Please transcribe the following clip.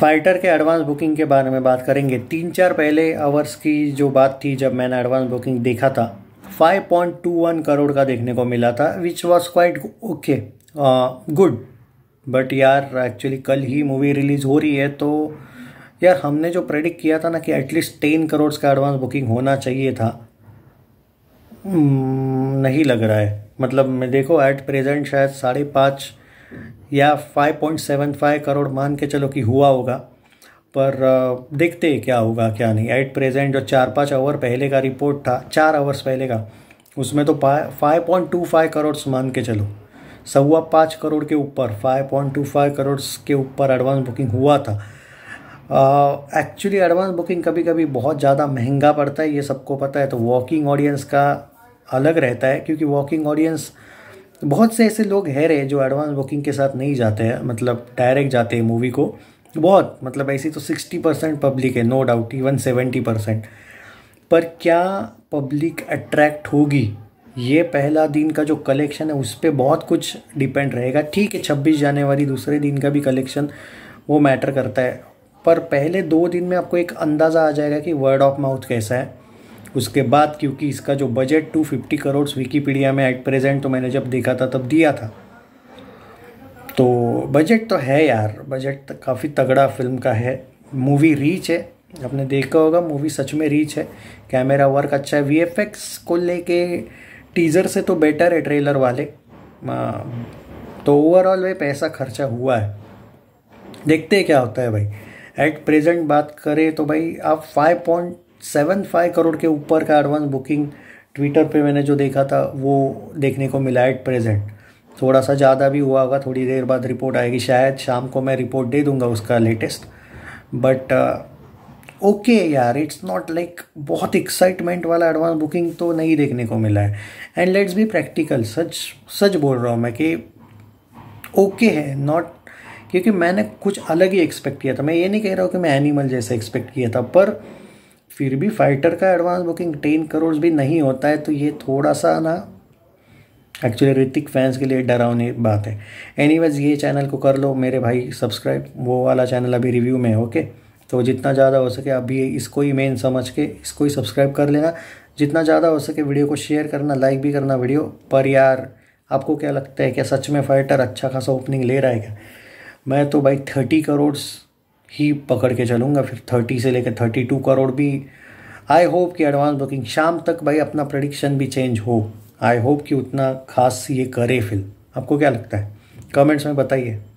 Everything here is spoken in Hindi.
फाइटर के एडवांस बुकिंग के बारे में बात करेंगे तीन चार पहले आवर्स की जो बात थी जब मैंने एडवांस बुकिंग देखा था 5.21 करोड़ का देखने को मिला था which was quite okay good but यार एक्चुअली कल ही मूवी रिलीज़ हो रही है तो यार हमने जो प्रेडिक्ट किया था ना कि एटलीस्ट टेन करोड़ का एडवांस बुकिंग होना चाहिए था हम्म, नहीं लग रहा है मतलब मैं देखो एट प्रेजेंट शायद साढ़े पाँच या 5.75 करोड़ मान के चलो कि हुआ होगा पर देखते हैं क्या होगा क्या नहीं एट प्रेजेंट जो चार पाँच आवर पहले का रिपोर्ट था चार आवर्स पहले का उसमें तो five point two five crore मान के चलो सवा पाँच करोड़ के ऊपर five point two five crore के ऊपर एडवांस बुकिंग हुआ था एक्चुअली एडवांस बुकिंग कभी कभी बहुत ज़्यादा महंगा पड़ता है ये सबको पता है तो वॉकिंग ऑडियंस का अलग रहता है क्योंकि वॉकिंग ऑडियंस audience बहुत से ऐसे लोग है रहे जो एडवांस बुकिंग के साथ नहीं जाते हैं मतलब डायरेक्ट जाते हैं मूवी को बहुत मतलब ऐसी तो सिक्सटी परसेंट पब्लिक है no doubt even seventy percent पर क्या पब्लिक अट्रैक्ट होगी ये पहला दिन का जो कलेक्शन है उस पर बहुत कुछ डिपेंड रहेगा ठीक है छब्बीस जनवरी दूसरे दिन का भी कलेक्शन वो मैटर करता है पर पहले दो दिन में आपको एक अंदाज़ा आ जाएगा कि वर्ड ऑफ माउथ कैसा है उसके बाद क्योंकि इसका जो budget two fifty crore Wikipedia में एट प्रेजेंट तो मैंने जब देखा था तब दिया था तो बजट तो है यार बजट काफ़ी तगड़ा फिल्म का है मूवी रीच है आपने देखा होगा मूवी सच में रीच है कैमरा वर्क अच्छा है वी को लेके टीज़र से तो बेटर है ट्रेलर वाले तो ओवरऑल वे पैसा खर्चा हुआ है देखते हैं क्या होता है भाई एट प्रेजेंट बात करें तो भाई आप five point seven five crore के ऊपर का एडवांस बुकिंग ट्विटर पे मैंने जो देखा था वो देखने को मिला एट प्रेजेंट थोड़ा सा ज़्यादा भी हुआ होगा थोड़ी देर बाद रिपोर्ट आएगी शायद शाम को मैं रिपोर्ट दे दूंगा उसका लेटेस्ट बट ओके okay, यार इट्स नॉट लाइक बहुत एक्साइटमेंट वाला एडवांस बुकिंग तो नहीं देखने को मिला है एंड लेट्स बी प्रैक्टिकल सच सच बोल रहा हूँ मैं कि ओके okay है नॉट क्योंकि मैंने कुछ अलग ही एक्सपेक्ट किया था मैं ये नहीं कह रहा हूँ कि मैं एनिमल जैसा एक्सपेक्ट किया था पर फिर भी फाइटर का एडवांस बुकिंग टेन करोड़ भी नहीं होता है तो ये थोड़ा सा ना एक्चुअली ऋतिक फैंस के लिए डरावनी बात है एनीवेज ये चैनल को कर लो मेरे भाई सब्सक्राइब वो वाला चैनल अभी रिव्यू में है ओके तो जितना ज़्यादा हो सके अभी इसको ही मेन समझ के इसको ही सब्सक्राइब कर लेना जितना ज़्यादा हो सके वीडियो को शेयर करना लाइक भी करना वीडियो पर यार आपको क्या लगता है क्या सच में फाइटर अच्छा खासा ओपनिंग ले रहा है क्या मैं तो भाई थर्टी करोड़ ही पकड़ के चलूँगा फिर थर्टी से लेकर थर्टी टू करोड़ भी आई होप कि एडवांस बुकिंग शाम तक भाई अपना प्रडिक्शन भी चेंज हो आई होप कि उतना खास ये करे फिल्म आपको क्या लगता है कमेंट्स में बताइए